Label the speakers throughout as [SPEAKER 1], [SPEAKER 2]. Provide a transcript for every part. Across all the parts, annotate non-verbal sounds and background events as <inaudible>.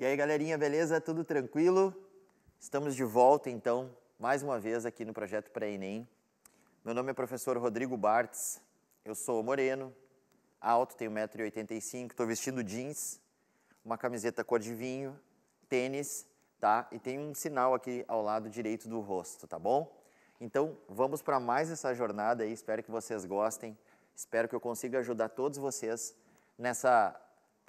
[SPEAKER 1] E aí, galerinha, beleza? Tudo tranquilo? Estamos de volta, então, mais uma vez aqui no Projeto para Enem. Meu nome é professor Rodrigo Bartz, eu sou moreno, alto, tenho 1,85m, estou vestindo jeans, uma camiseta cor de vinho, tênis, tá? E tem um sinal aqui ao lado direito do rosto, tá bom? Então, vamos para mais essa jornada aí, espero que vocês gostem, espero que eu consiga ajudar todos vocês nessa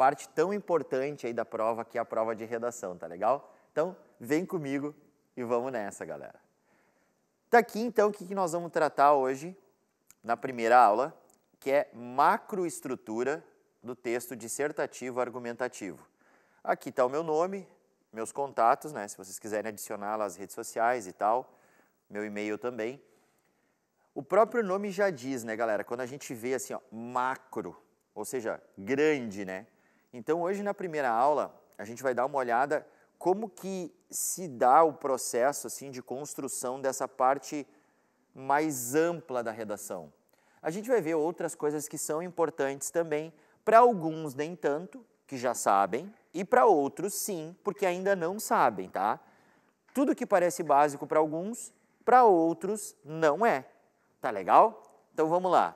[SPEAKER 1] parte tão importante aí da prova, que é a prova de redação, tá legal? Então, vem comigo e vamos nessa, galera. Tá aqui então o que nós vamos tratar hoje na primeira aula, que é macroestrutura do texto dissertativo argumentativo. Aqui está o meu nome, meus contatos, né? Se vocês quiserem adicionar lá as redes sociais e tal, meu e-mail também. O próprio nome já diz, né, galera? Quando a gente vê assim, ó, macro, ou seja, grande, né? Então, hoje na primeira aula, a gente vai dar uma olhada como que se dá o processo assim de construção dessa parte mais ampla da redação. A gente vai ver outras coisas que são importantes também, para alguns nem tanto, que já sabem, e para outros sim, porque ainda não sabem, tá? Tudo que parece básico para alguns, para outros não é. Tá legal? Então vamos lá.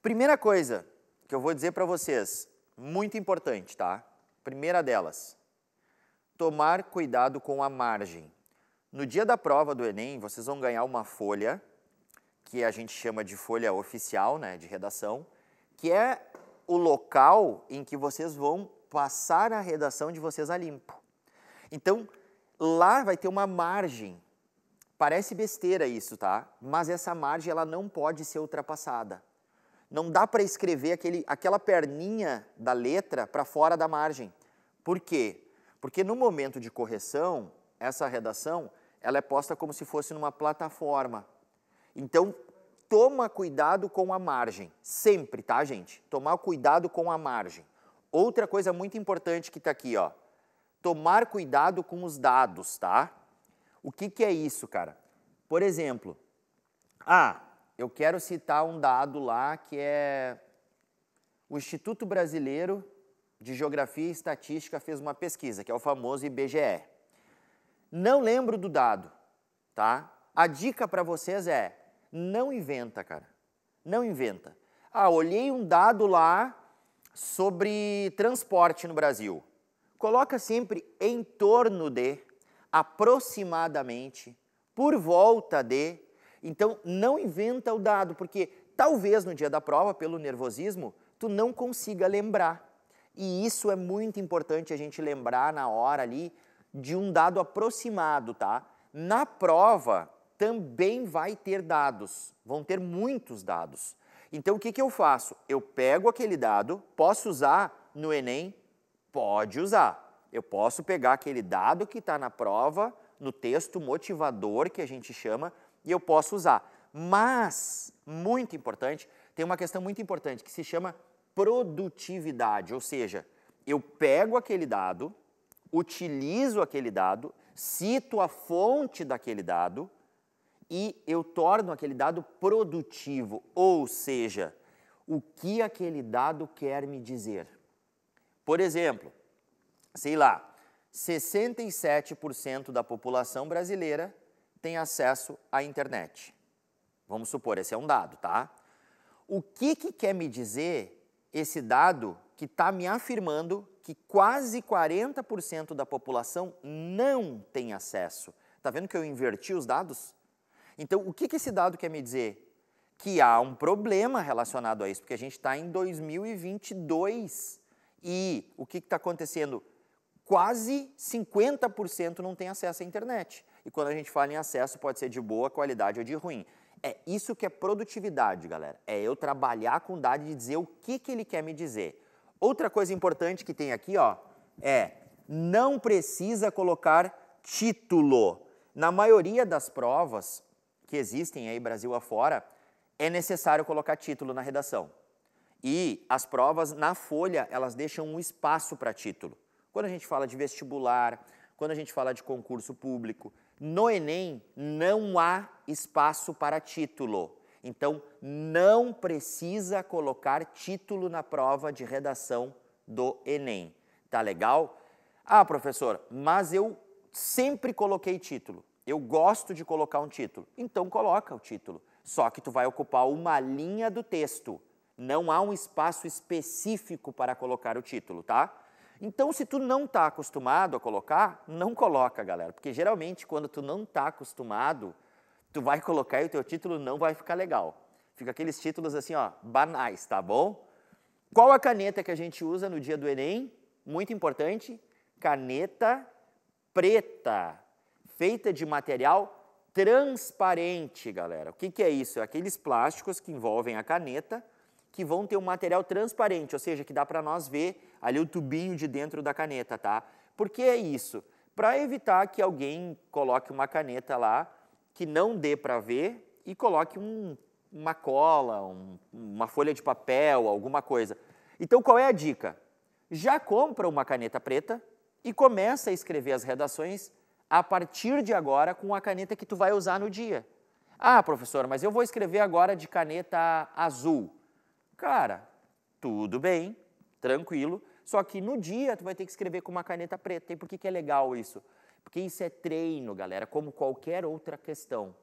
[SPEAKER 1] Primeira coisa que eu vou dizer para vocês, muito importante, tá? Primeira delas, tomar cuidado com a margem. No dia da prova do Enem, vocês vão ganhar uma folha, que a gente chama de folha oficial, né, de redação, que é o local em que vocês vão passar a redação de vocês a limpo. Então, lá vai ter uma margem. Parece besteira isso, tá? Mas essa margem ela não pode ser ultrapassada não dá para escrever aquele, aquela perninha da letra para fora da margem. Por quê? Porque no momento de correção, essa redação ela é posta como se fosse numa plataforma. Então, toma cuidado com a margem, sempre, tá, gente? Tomar cuidado com a margem. Outra coisa muito importante que está aqui, ó. Tomar cuidado com os dados, tá? O que, que é isso, cara? Por exemplo, ah, eu quero citar um dado lá que é o Instituto Brasileiro de Geografia e Estatística fez uma pesquisa, que é o famoso IBGE. Não lembro do dado, tá? A dica para vocês é: não inventa, cara. Não inventa. Ah, olhei um dado lá sobre transporte no Brasil. Coloca sempre em torno de, aproximadamente, por volta de, então, não inventa o dado, porque talvez no dia da prova, pelo nervosismo, tu não consiga lembrar. E isso é muito importante a gente lembrar na hora ali de um dado aproximado, tá? Na prova também vai ter dados, vão ter muitos dados. Então o que, que eu faço? Eu pego aquele dado, posso usar no Enem? Pode usar. Eu posso pegar aquele dado que está na prova, no texto motivador que a gente chama, e eu posso usar. Mas, muito importante, tem uma questão muito importante que se chama produtividade, ou seja, eu pego aquele dado, utilizo aquele dado, cito a fonte daquele dado e eu torno aquele dado produtivo, ou seja, o que aquele dado quer me dizer. Por exemplo, sei lá, 67% da população brasileira tem acesso à internet. Vamos supor, esse é um dado, tá? O que, que quer me dizer esse dado que está me afirmando que quase 40% da população não tem acesso? Está vendo que eu inverti os dados? Então, o que, que esse dado quer me dizer? Que há um problema relacionado a isso, porque a gente está em 2022 e o que está acontecendo? Quase 50% não tem acesso à internet. E quando a gente fala em acesso, pode ser de boa qualidade ou de ruim. É isso que é produtividade, galera. É eu trabalhar com dado e dizer o que, que ele quer me dizer. Outra coisa importante que tem aqui, ó, é não precisa colocar título. Na maioria das provas que existem aí Brasil afora, é necessário colocar título na redação. E as provas na folha, elas deixam um espaço para título. Quando a gente fala de vestibular, quando a gente fala de concurso público, no Enem não há espaço para título. Então, não precisa colocar título na prova de redação do Enem. Tá legal? Ah, professor, mas eu sempre coloquei título. Eu gosto de colocar um título. Então coloca o título. Só que tu vai ocupar uma linha do texto. Não há um espaço específico para colocar o título, tá? Então, se tu não está acostumado a colocar, não coloca, galera, porque geralmente quando tu não está acostumado, tu vai colocar e o teu título não vai ficar legal. Fica aqueles títulos assim, ó, banais, tá bom? Qual a caneta que a gente usa no dia do Enem? Muito importante, caneta preta, feita de material transparente, galera. O que, que é isso? É aqueles plásticos que envolvem a caneta que vão ter um material transparente, ou seja, que dá para nós ver ali o tubinho de dentro da caneta, tá? Por que é isso? Para evitar que alguém coloque uma caneta lá que não dê para ver e coloque um, uma cola, um, uma folha de papel, alguma coisa. Então, qual é a dica? Já compra uma caneta preta e começa a escrever as redações a partir de agora com a caneta que tu vai usar no dia. Ah, professor, mas eu vou escrever agora de caneta azul. Cara, tudo bem, tranquilo, só que no dia tu vai ter que escrever com uma caneta preta. E por que, que é legal isso? Porque isso é treino, galera, como qualquer outra questão.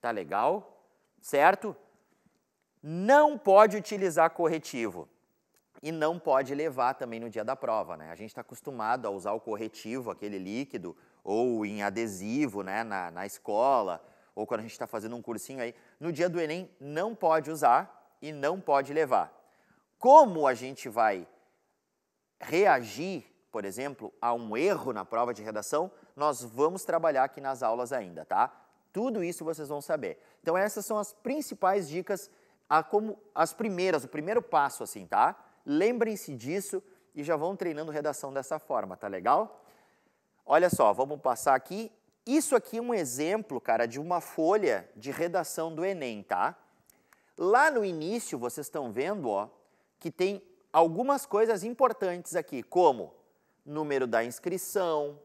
[SPEAKER 1] Tá legal? Certo? Não pode utilizar corretivo e não pode levar também no dia da prova, né? A gente está acostumado a usar o corretivo, aquele líquido, ou em adesivo, né, na, na escola, ou quando a gente está fazendo um cursinho aí. No dia do Enem, não pode usar, e não pode levar. Como a gente vai reagir, por exemplo, a um erro na prova de redação, nós vamos trabalhar aqui nas aulas ainda, tá? Tudo isso vocês vão saber. Então essas são as principais dicas, a como as primeiras, o primeiro passo assim, tá? Lembrem-se disso e já vão treinando redação dessa forma, tá legal? Olha só, vamos passar aqui. Isso aqui é um exemplo, cara, de uma folha de redação do Enem, tá? Lá no início, vocês estão vendo ó, que tem algumas coisas importantes aqui, como número da inscrição,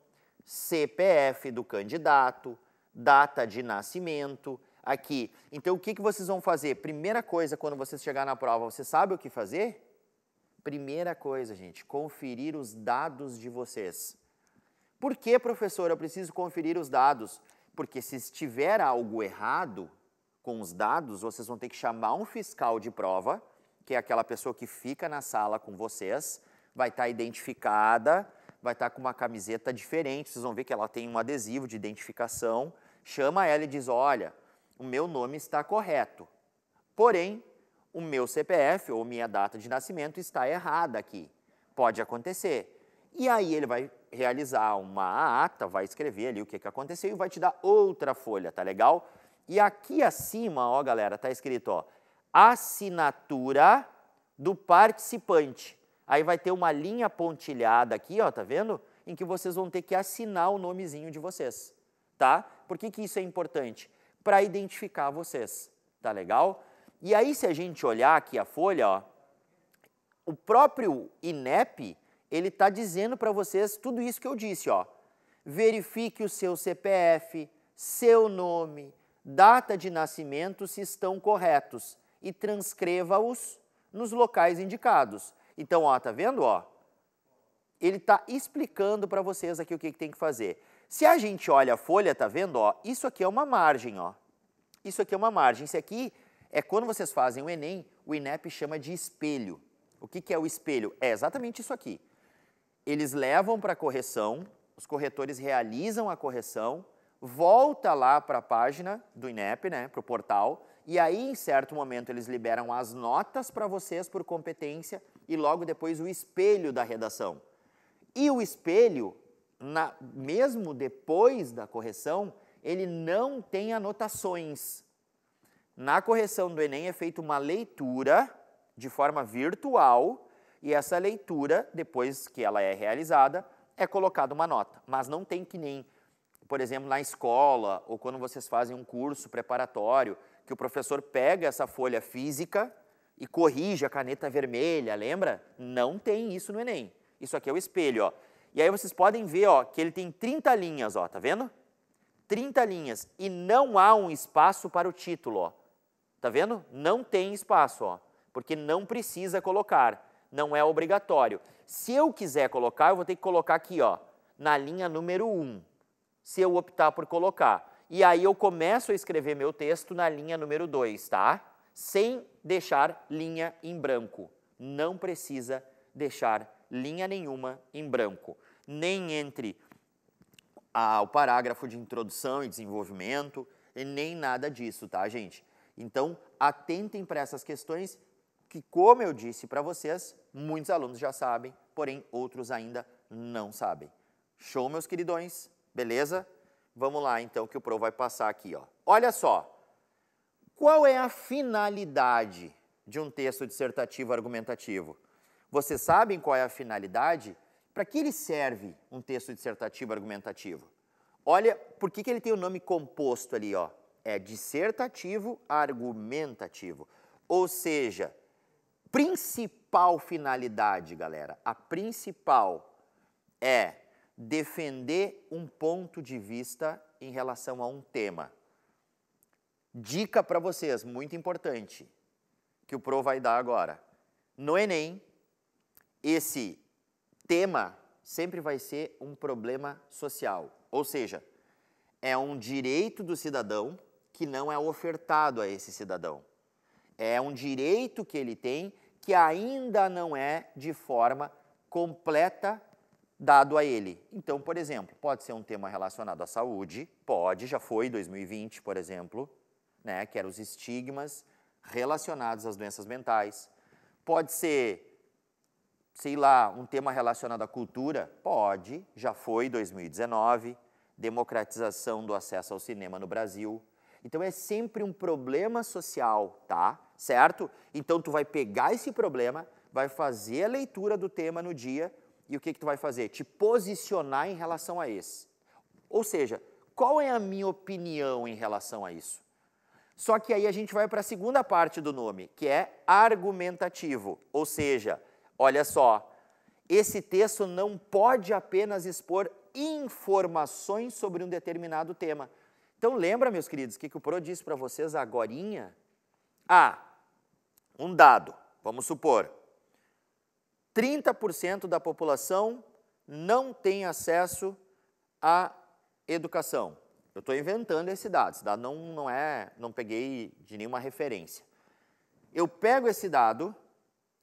[SPEAKER 1] CPF do candidato, data de nascimento aqui. Então, o que, que vocês vão fazer? Primeira coisa, quando vocês chegar na prova, você sabe o que fazer? Primeira coisa, gente, conferir os dados de vocês. Por que, professor, eu preciso conferir os dados? Porque se estiver algo errado, com os dados, vocês vão ter que chamar um fiscal de prova, que é aquela pessoa que fica na sala com vocês, vai estar tá identificada, vai estar tá com uma camiseta diferente, vocês vão ver que ela tem um adesivo de identificação, chama ela e diz, olha, o meu nome está correto, porém, o meu CPF ou minha data de nascimento está errada aqui, pode acontecer. E aí ele vai realizar uma ata, vai escrever ali o que, que aconteceu e vai te dar outra folha, tá legal? E aqui acima, ó, galera, tá escrito, ó, assinatura do participante. Aí vai ter uma linha pontilhada aqui, ó, tá vendo? Em que vocês vão ter que assinar o nomezinho de vocês, tá? Por que, que isso é importante? Para identificar vocês, tá legal? E aí, se a gente olhar aqui a folha, ó, o próprio INEP, ele está dizendo para vocês tudo isso que eu disse, ó. Verifique o seu CPF, seu nome, data de nascimento se estão corretos e transcreva-os nos locais indicados. Então, ó, tá vendo, ó? Ele está explicando para vocês aqui o que, que tem que fazer. Se a gente olha a folha, tá vendo, ó? Isso aqui é uma margem, ó. Isso aqui é uma margem. Isso aqui é quando vocês fazem o Enem, o INEP chama de espelho. O que, que é o espelho? É exatamente isso aqui. Eles levam para correção, os corretores realizam a correção volta lá para a página do INEP, né, para o portal, e aí em certo momento eles liberam as notas para vocês por competência e logo depois o espelho da redação. E o espelho, na, mesmo depois da correção, ele não tem anotações. Na correção do Enem é feita uma leitura de forma virtual e essa leitura, depois que ela é realizada, é colocada uma nota, mas não tem que nem por exemplo, na escola ou quando vocês fazem um curso preparatório, que o professor pega essa folha física e corrige a caneta vermelha, lembra? Não tem isso no Enem. Isso aqui é o espelho, ó. E aí vocês podem ver, ó, que ele tem 30 linhas, ó, tá vendo? 30 linhas e não há um espaço para o título, ó. Tá vendo? Não tem espaço, ó, porque não precisa colocar, não é obrigatório. Se eu quiser colocar, eu vou ter que colocar aqui, ó, na linha número 1 se eu optar por colocar. E aí eu começo a escrever meu texto na linha número 2, tá? Sem deixar linha em branco. Não precisa deixar linha nenhuma em branco, nem entre a, o parágrafo de introdução e desenvolvimento, e nem nada disso, tá, gente? Então, atentem para essas questões que, como eu disse para vocês, muitos alunos já sabem, porém outros ainda não sabem. Show, meus queridões! Beleza? Vamos lá, então, que o Pro vai passar aqui. Ó. Olha só. Qual é a finalidade de um texto dissertativo argumentativo? Vocês sabem qual é a finalidade? Para que ele serve um texto dissertativo argumentativo? Olha, por que, que ele tem o nome composto ali, ó? É dissertativo argumentativo. Ou seja, principal finalidade, galera, a principal é defender um ponto de vista em relação a um tema. Dica para vocês, muito importante, que o Pro vai dar agora. No Enem, esse tema sempre vai ser um problema social, ou seja, é um direito do cidadão que não é ofertado a esse cidadão. É um direito que ele tem que ainda não é de forma completa dado a ele. Então, por exemplo, pode ser um tema relacionado à saúde, pode, já foi 2020, por exemplo, né, que eram os estigmas relacionados às doenças mentais. Pode ser, sei lá, um tema relacionado à cultura, pode, já foi 2019, democratização do acesso ao cinema no Brasil. Então é sempre um problema social, tá? Certo? Então tu vai pegar esse problema, vai fazer a leitura do tema no dia e o que, que tu vai fazer? Te posicionar em relação a esse. Ou seja, qual é a minha opinião em relação a isso? Só que aí a gente vai para a segunda parte do nome, que é argumentativo. Ou seja, olha só, esse texto não pode apenas expor informações sobre um determinado tema. Então lembra, meus queridos, o que, que o Pro disse para vocês agorinha? Ah, um dado, vamos supor, 30% da população não tem acesso à educação. Eu estou inventando esse dado, esse dado não, não é, não peguei de nenhuma referência. Eu pego esse dado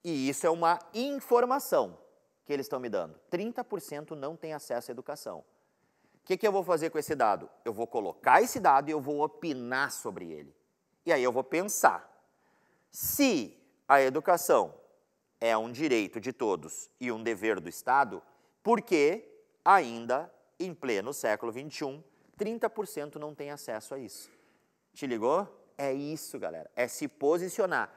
[SPEAKER 1] e isso é uma informação que eles estão me dando. 30% não tem acesso à educação. O que, que, eu vou fazer com esse dado? Eu vou colocar esse dado e eu vou opinar sobre ele. E aí eu vou pensar. Se a educação é um direito de todos e um dever do Estado, porque ainda em pleno século XXI, 30% não tem acesso a isso. Te ligou? É isso, galera. É se posicionar.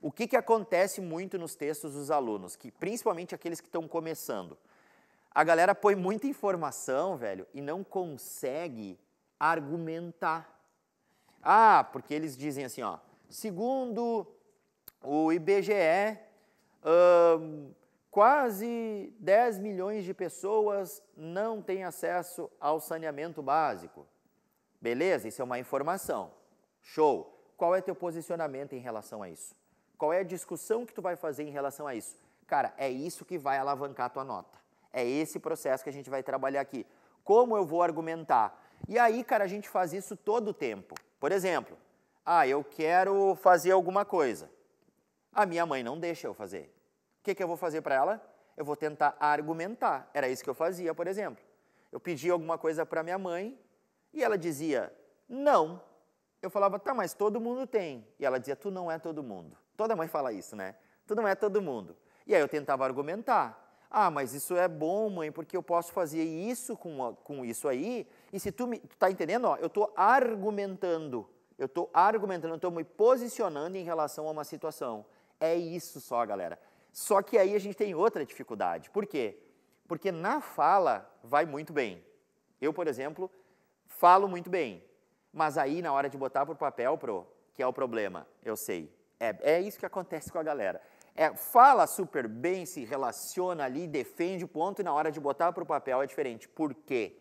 [SPEAKER 1] O que, que acontece muito nos textos dos alunos, que principalmente aqueles que estão começando, a galera põe muita informação, velho, e não consegue argumentar. Ah, porque eles dizem assim, ó, segundo o IBGE, quase 10 milhões de pessoas não têm acesso ao saneamento básico. Beleza? Isso é uma informação. Show. Qual é teu posicionamento em relação a isso? Qual é a discussão que tu vai fazer em relação a isso? Cara, é isso que vai alavancar tua nota. É esse processo que a gente vai trabalhar aqui. Como eu vou argumentar? E aí, cara, a gente faz isso todo o tempo. Por exemplo, ah, eu quero fazer alguma coisa. A minha mãe não deixa eu fazer que, que eu vou fazer para ela? Eu vou tentar argumentar. Era isso que eu fazia, por exemplo. Eu pedi alguma coisa para minha mãe e ela dizia não. Eu falava, tá, mas todo mundo tem. E ela dizia, tu não é todo mundo. Toda mãe fala isso, né? Tu não é todo mundo. E aí eu tentava argumentar. Ah, mas isso é bom, mãe, porque eu posso fazer isso com, com isso aí. E se tu me. Tu tá entendendo? Ó, eu estou argumentando. Eu estou argumentando, eu estou me posicionando em relação a uma situação. É isso só, galera. Só que aí a gente tem outra dificuldade. Por quê? Porque na fala vai muito bem. Eu, por exemplo, falo muito bem, mas aí na hora de botar para o papel, pro, que é o problema, eu sei. É, é isso que acontece com a galera. É, fala super bem, se relaciona ali, defende o ponto e na hora de botar para o papel é diferente. Por quê?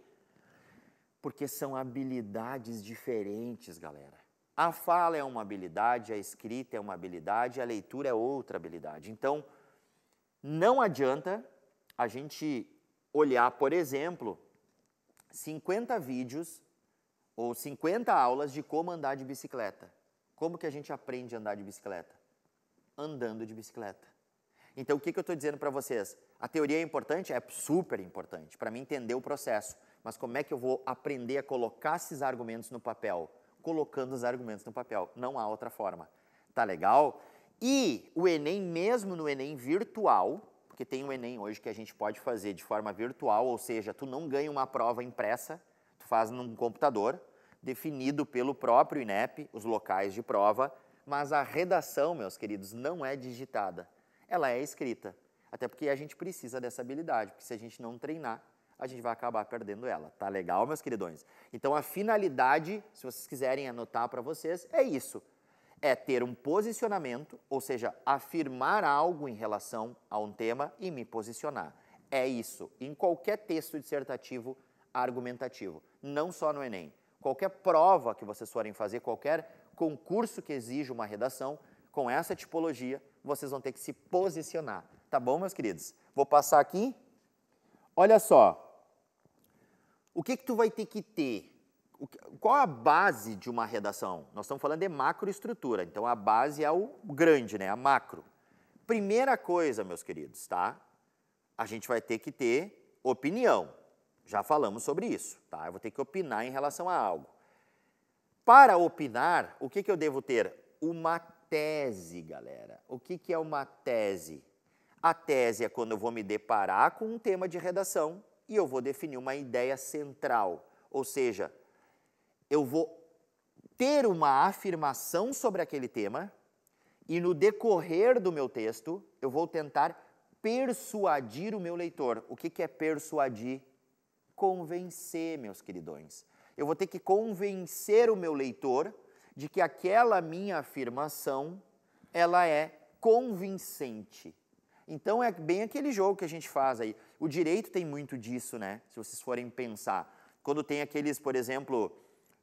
[SPEAKER 1] Porque são habilidades diferentes, galera. A fala é uma habilidade, a escrita é uma habilidade, a leitura é outra habilidade. Então, não adianta a gente olhar, por exemplo, 50 vídeos ou 50 aulas de como andar de bicicleta. Como que a gente aprende a andar de bicicleta? Andando de bicicleta. Então, o que, que eu estou dizendo para vocês? A teoria é importante? É super importante para mim entender o processo. Mas como é que eu vou aprender a colocar esses argumentos no papel? Colocando os argumentos no papel. Não há outra forma. Tá legal? E o Enem, mesmo no Enem virtual, porque tem o Enem hoje que a gente pode fazer de forma virtual, ou seja, tu não ganha uma prova impressa, tu faz num computador, definido pelo próprio INEP, os locais de prova, mas a redação, meus queridos, não é digitada, ela é escrita. Até porque a gente precisa dessa habilidade, porque se a gente não treinar, a gente vai acabar perdendo ela. Tá legal, meus queridões? Então a finalidade, se vocês quiserem anotar para vocês, é isso é ter um posicionamento, ou seja, afirmar algo em relação a um tema e me posicionar. É isso, em qualquer texto dissertativo argumentativo, não só no Enem. Qualquer prova que vocês forem fazer, qualquer concurso que exija uma redação, com essa tipologia, vocês vão ter que se posicionar. Tá bom, meus queridos? Vou passar aqui. Olha só. O que, que tu vai ter que ter qual a base de uma redação? Nós estamos falando de macroestrutura, então a base é o grande, né? A macro. Primeira coisa, meus queridos, tá? A gente vai ter que ter opinião. Já falamos sobre isso, tá? Eu vou ter que opinar em relação a algo. Para opinar, o que, que eu devo ter? Uma tese, galera. O que, que é uma tese? A tese é quando eu vou me deparar com um tema de redação e eu vou definir uma ideia central, ou seja, eu vou ter uma afirmação sobre aquele tema e no decorrer do meu texto eu vou tentar persuadir o meu leitor. O que, que é persuadir? Convencer, meus queridões. Eu vou ter que convencer o meu leitor de que aquela minha afirmação ela é convincente. Então é bem aquele jogo que a gente faz aí. O direito tem muito disso, né? Se vocês forem pensar, quando tem aqueles, por exemplo,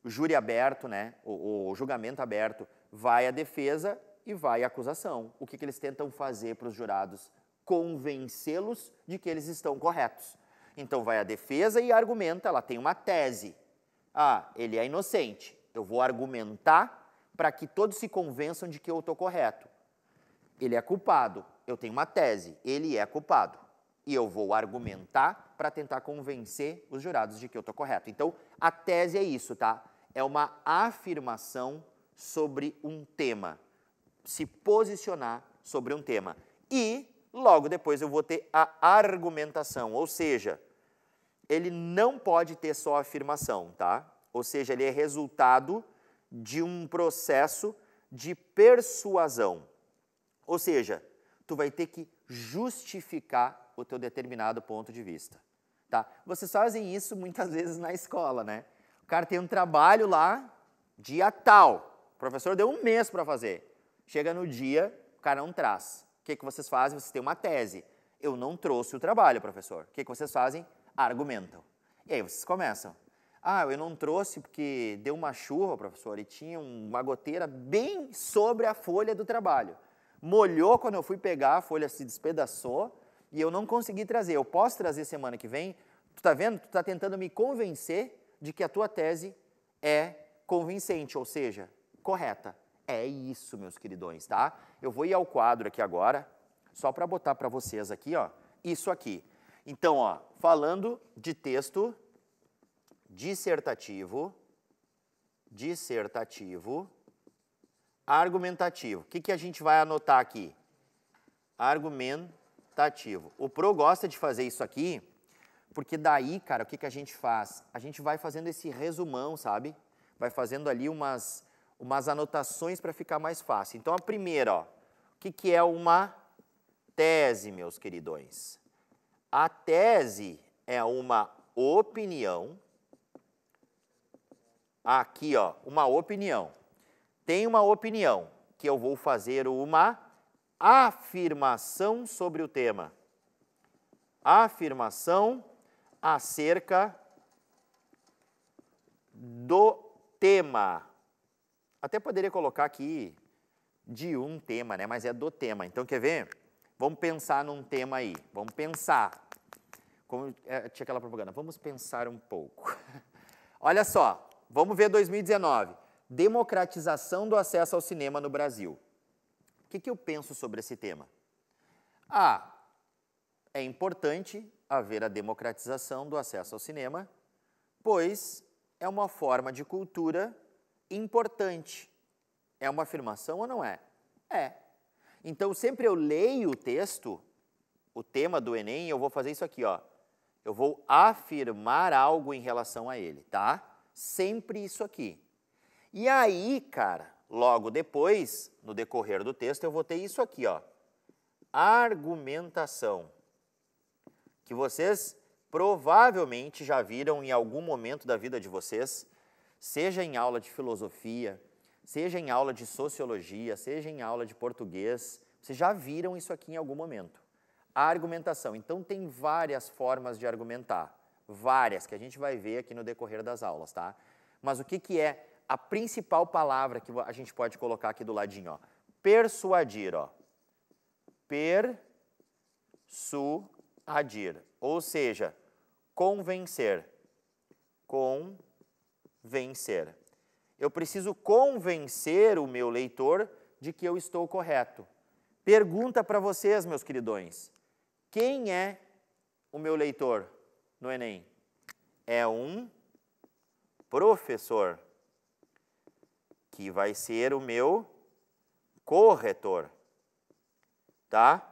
[SPEAKER 1] júri aberto, né, o, o julgamento aberto, vai a defesa e vai a acusação. O que, que eles tentam fazer para os jurados? Convencê-los de que eles estão corretos. Então vai a defesa e argumenta, ela tem uma tese. Ah, ele é inocente. Eu vou argumentar para que todos se convençam de que eu estou correto. Ele é culpado. Eu tenho uma tese. Ele é culpado. E eu vou argumentar para tentar convencer os jurados de que eu estou correto. Então, a tese é isso, tá? é uma afirmação sobre um tema, se posicionar sobre um tema. E logo depois eu vou ter a argumentação, ou seja, ele não pode ter só afirmação, tá? Ou seja, ele é resultado de um processo de persuasão. Ou seja, tu vai ter que justificar o teu determinado ponto de vista, tá? Vocês fazem isso muitas <laughs> vezes na escola, né? cara tem um trabalho lá, dia tal. O professor deu um mês para fazer. Chega no dia, o cara não traz. O que, que vocês fazem? Vocês têm uma tese. Eu não trouxe o trabalho, professor. O que, que vocês fazem? Argumentam. E aí vocês começam. Ah, eu não trouxe porque deu uma chuva, professor, e tinha uma goteira bem sobre a folha do trabalho. Molhou quando eu fui pegar, a folha se despedaçou e eu não consegui trazer. Eu posso trazer semana que vem? Tu tá vendo? Tu tá tentando me convencer de que a tua tese é convincente, ou seja, correta. É isso, meus queridões, tá? Eu vou ir ao quadro aqui agora, só para botar para vocês aqui, ó, isso aqui. Então, ó, falando de texto dissertativo, dissertativo, argumentativo. O que, que a gente vai anotar aqui? Argumentativo. O Pro gosta de fazer isso aqui porque daí, cara, o que, que a gente faz? A gente vai fazendo esse resumão, sabe? Vai fazendo ali umas, umas anotações para ficar mais fácil. Então, a primeira, ó, o que, que é uma tese, meus queridões? A tese é uma opinião. Aqui, ó, uma opinião. Tem uma opinião que eu vou fazer uma afirmação sobre o tema. Afirmação acerca do tema. Até poderia colocar aqui de um tema, né? Mas é do tema. Então, quer ver? Vamos pensar num tema aí. Vamos pensar. Como é, tinha aquela propaganda. Vamos pensar um pouco. <laughs> Olha só. Vamos ver 2019. Democratização do acesso ao cinema no Brasil. O que, que eu penso sobre esse tema? Ah, é importante haver a democratização do acesso ao cinema, pois é uma forma de cultura importante. É uma afirmação ou não é? É. Então, sempre eu leio o texto, o tema do Enem, eu vou fazer isso aqui, ó. Eu vou afirmar algo em relação a ele, tá? Sempre isso aqui. E aí, cara, logo depois, no decorrer do texto, eu vou ter isso aqui, ó. Argumentação que vocês provavelmente já viram em algum momento da vida de vocês, seja em aula de filosofia, seja em aula de sociologia, seja em aula de português, vocês já viram isso aqui em algum momento. A argumentação. Então, tem várias formas de argumentar, várias, que a gente vai ver aqui no decorrer das aulas, tá? Mas o que, que é a principal palavra que a gente pode colocar aqui do ladinho? Ó? Persuadir, ó. per su Adir, ou seja, convencer. Convencer. Eu preciso convencer o meu leitor de que eu estou correto. Pergunta para vocês, meus queridões: quem é o meu leitor no Enem? É um professor, que vai ser o meu corretor. Tá?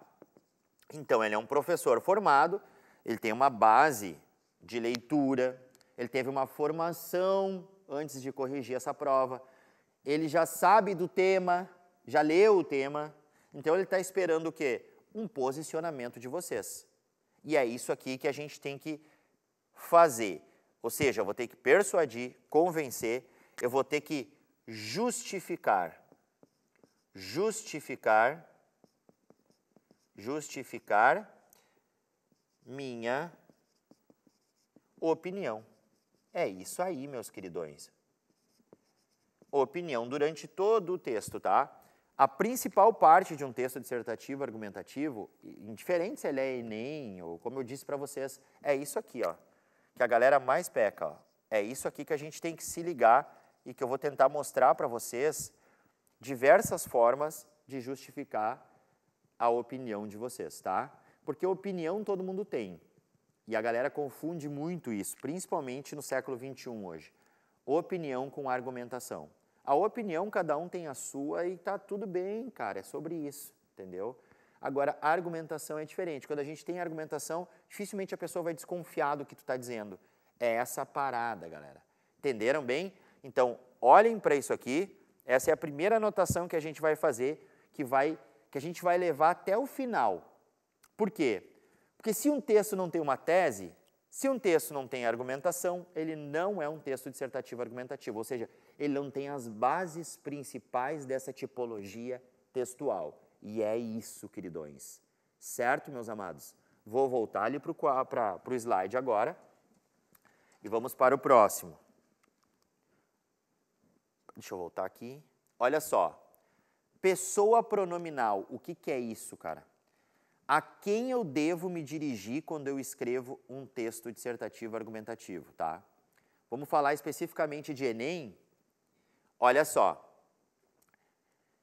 [SPEAKER 1] Então, ele é um professor formado, ele tem uma base de leitura, ele teve uma formação antes de corrigir essa prova, ele já sabe do tema, já leu o tema, então ele está esperando o quê? Um posicionamento de vocês. E é isso aqui que a gente tem que fazer. Ou seja, eu vou ter que persuadir, convencer, eu vou ter que justificar. Justificar justificar minha opinião. É isso aí, meus queridões. Opinião durante todo o texto, tá? A principal parte de um texto dissertativo argumentativo, indiferente se ele é Enem ou como eu disse para vocês, é isso aqui, ó, que a galera mais peca, ó. É isso aqui que a gente tem que se ligar e que eu vou tentar mostrar para vocês diversas formas de justificar a opinião de vocês, tá? Porque opinião todo mundo tem. E a galera confunde muito isso, principalmente no século XXI hoje. Opinião com argumentação. A opinião cada um tem a sua e tá tudo bem, cara, é sobre isso, entendeu? Agora, a argumentação é diferente. Quando a gente tem argumentação, dificilmente a pessoa vai desconfiar do que tu está dizendo. É essa parada, galera. Entenderam bem? Então, olhem para isso aqui. Essa é a primeira anotação que a gente vai fazer que vai que a gente vai levar até o final. Por quê? Porque se um texto não tem uma tese, se um texto não tem argumentação, ele não é um texto dissertativo argumentativo, ou seja, ele não tem as bases principais dessa tipologia textual. E é isso, queridões. Certo, meus amados? Vou voltar ali para o slide agora e vamos para o próximo. Deixa eu voltar aqui. Olha só, Pessoa pronominal, o que, que é isso, cara? A quem eu devo me dirigir quando eu escrevo um texto dissertativo argumentativo, tá? Vamos falar especificamente de Enem? Olha só.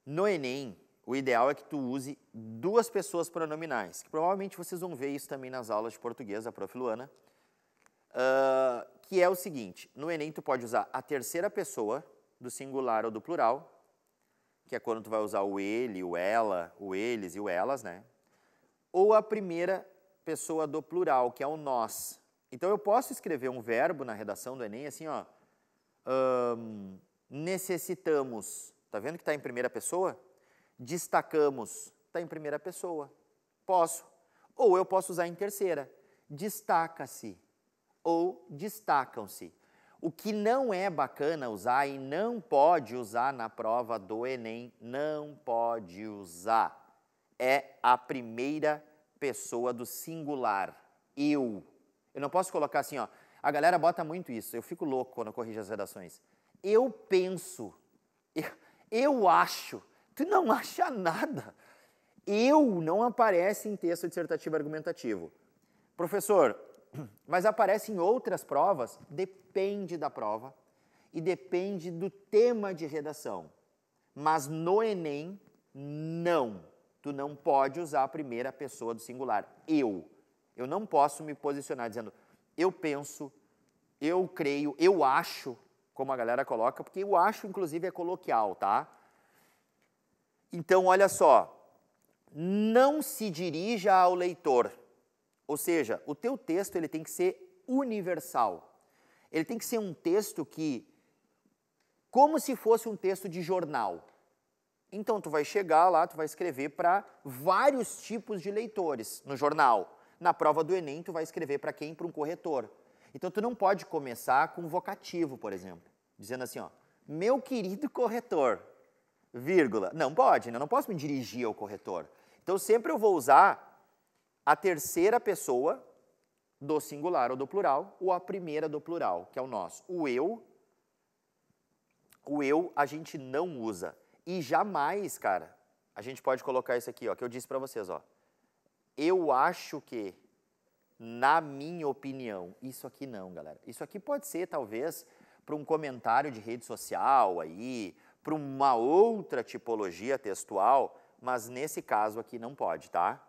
[SPEAKER 1] No Enem, o ideal é que tu use duas pessoas pronominais, que provavelmente vocês vão ver isso também nas aulas de português da Prof. Luana, uh, que é o seguinte, no Enem tu pode usar a terceira pessoa, do singular ou do plural, que é quando tu vai usar o ele, o ela, o eles e o elas, né? Ou a primeira pessoa do plural, que é o nós. Então eu posso escrever um verbo na redação do Enem assim, ó. necessitamos. Tá vendo que está em primeira pessoa? Destacamos. Está em primeira pessoa. Posso. Ou eu posso usar em terceira. Destaca-se. Ou destacam-se. O que não é bacana usar e não pode usar na prova do Enem, não pode usar, é a primeira pessoa do singular, eu. Eu não posso colocar assim, ó. A galera bota muito isso, eu fico louco quando corrijo as redações. Eu penso, eu, eu acho, tu não <laughs> acha nada. Eu não aparece em texto dissertativo argumentativo. Professor, <clears throat> mas aparece em outras provas, depende da prova e depende do tema de redação. Mas no Enem, não. Tu não pode usar a primeira pessoa do singular. Eu. Eu não posso me posicionar dizendo eu penso, eu creio, eu acho, como a galera coloca, porque eu acho, inclusive, é coloquial, tá? Então, olha só. Não se dirija ao leitor ou seja, o teu texto ele tem que ser universal. Ele tem que ser um texto que como se fosse um texto de jornal. Então tu vai chegar lá, tu vai escrever para vários tipos de leitores no jornal. Na prova do ENEM tu vai escrever para quem? Para um corretor. Então tu não pode começar com vocativo, por exemplo, dizendo assim, ó, meu querido corretor, vírgula. Não pode, né? eu não posso me dirigir ao corretor. Então sempre eu vou usar a terceira pessoa do singular ou do plural, ou a primeira do plural, que é o nosso. O eu, o eu a gente não usa. E jamais, cara, a gente pode colocar isso aqui, ó, que eu disse para vocês, ó. Eu acho que, na minha opinião, isso aqui não, galera. Isso aqui pode ser, talvez, para um comentário de rede social aí, para uma outra tipologia textual, mas nesse caso aqui não pode, tá?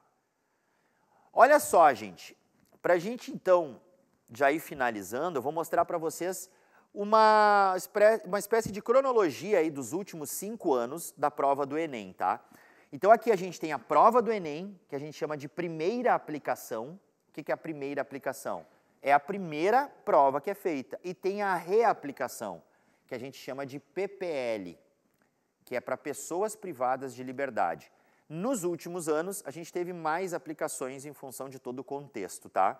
[SPEAKER 1] Olha só, gente, para a gente então já ir finalizando, eu vou mostrar para vocês uma, uma espécie de cronologia aí dos últimos cinco anos da prova do Enem, tá? Então aqui a gente tem a prova do Enem, que a gente chama de primeira aplicação. O que é a primeira aplicação? É a primeira prova que é feita. E tem a reaplicação, que a gente chama de PPL, que é para pessoas privadas de liberdade. Nos últimos anos, a gente teve mais aplicações em função de todo o contexto, tá?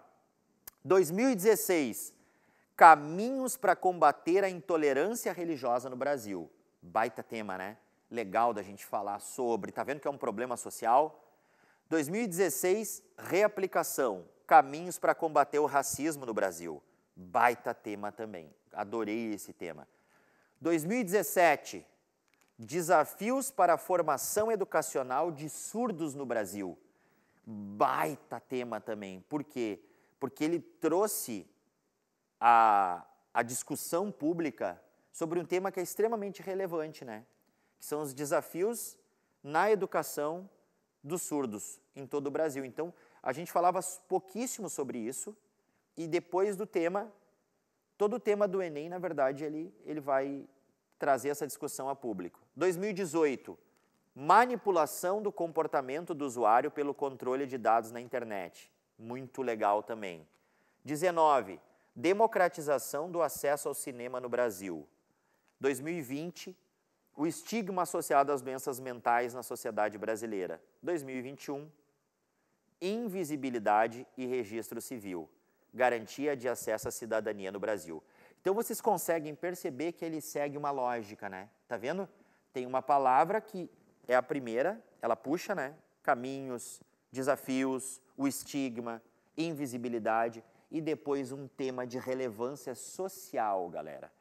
[SPEAKER 1] 2016, caminhos para combater a intolerância religiosa no Brasil. Baita tema, né? Legal da gente falar sobre. Tá vendo que é um problema social? 2016, reaplicação, caminhos para combater o racismo no Brasil. Baita tema também. Adorei esse tema. 2017, Desafios para a formação educacional de surdos no Brasil. Baita tema também. Por quê? Porque ele trouxe a, a discussão pública sobre um tema que é extremamente relevante, né? Que são os desafios na educação dos surdos em todo o Brasil. Então, a gente falava pouquíssimo sobre isso e depois do tema, todo o tema do Enem, na verdade, ele, ele vai trazer essa discussão a público. 2018, manipulação do comportamento do usuário pelo controle de dados na internet. Muito legal também. 19, democratização do acesso ao cinema no Brasil. 2020, o estigma associado às doenças mentais na sociedade brasileira. 2021, invisibilidade e registro civil, garantia de acesso à cidadania no Brasil. Então vocês conseguem perceber que ele segue uma lógica, né? Tá vendo? Tem uma palavra que é a primeira, ela puxa, né? Caminhos, desafios, o estigma, invisibilidade e depois um tema de relevância social, galera.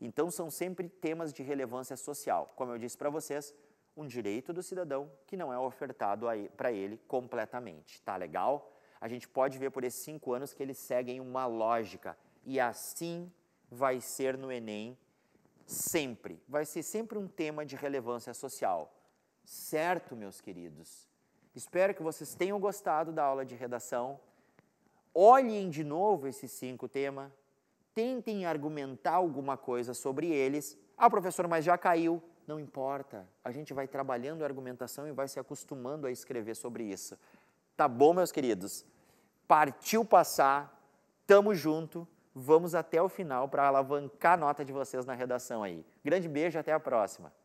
[SPEAKER 1] Então são sempre temas de relevância social. Como eu disse para vocês, um direito do cidadão que não é ofertado para ele completamente. Tá legal? A gente pode ver por esses cinco anos que eles seguem uma lógica e assim vai ser no Enem sempre, vai ser sempre um tema de relevância social. Certo, meus queridos? Espero que vocês tenham gostado da aula de redação. Olhem de novo esses cinco temas, tentem argumentar alguma coisa sobre eles. Ah, professor, mas já caiu. Não importa, a gente vai trabalhando a argumentação e vai se acostumando a escrever sobre isso. Tá bom, meus queridos? Partiu passar, tamo junto. Vamos até o final para alavancar a nota de vocês na redação aí. Grande beijo, até a próxima.